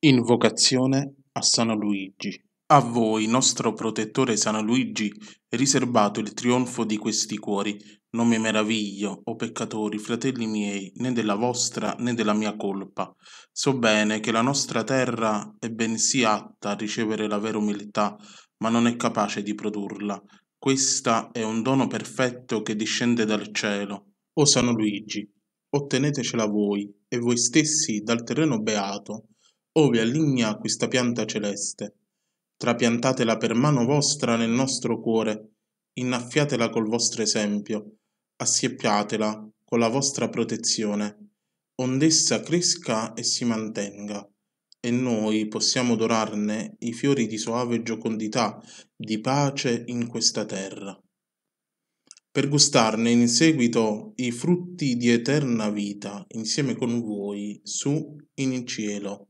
Invocazione a San Luigi. A voi, nostro protettore San Luigi, è riservato il trionfo di questi cuori. Non mi meraviglio, o peccatori, fratelli miei, né della vostra né della mia colpa. So bene che la nostra terra è bensì atta a ricevere la vera umiltà, ma non è capace di produrla. Questa è un dono perfetto che discende dal cielo. O San Luigi, ottenetecela voi e voi stessi dal terreno beato ove alligna questa pianta celeste trapiantatela per mano vostra nel nostro cuore innaffiatela col vostro esempio assieppiatela con la vostra protezione ond'essa cresca e si mantenga e noi possiamo dorarne i fiori di soave giocondità di pace in questa terra per gustarne in seguito i frutti di eterna vita insieme con voi su in cielo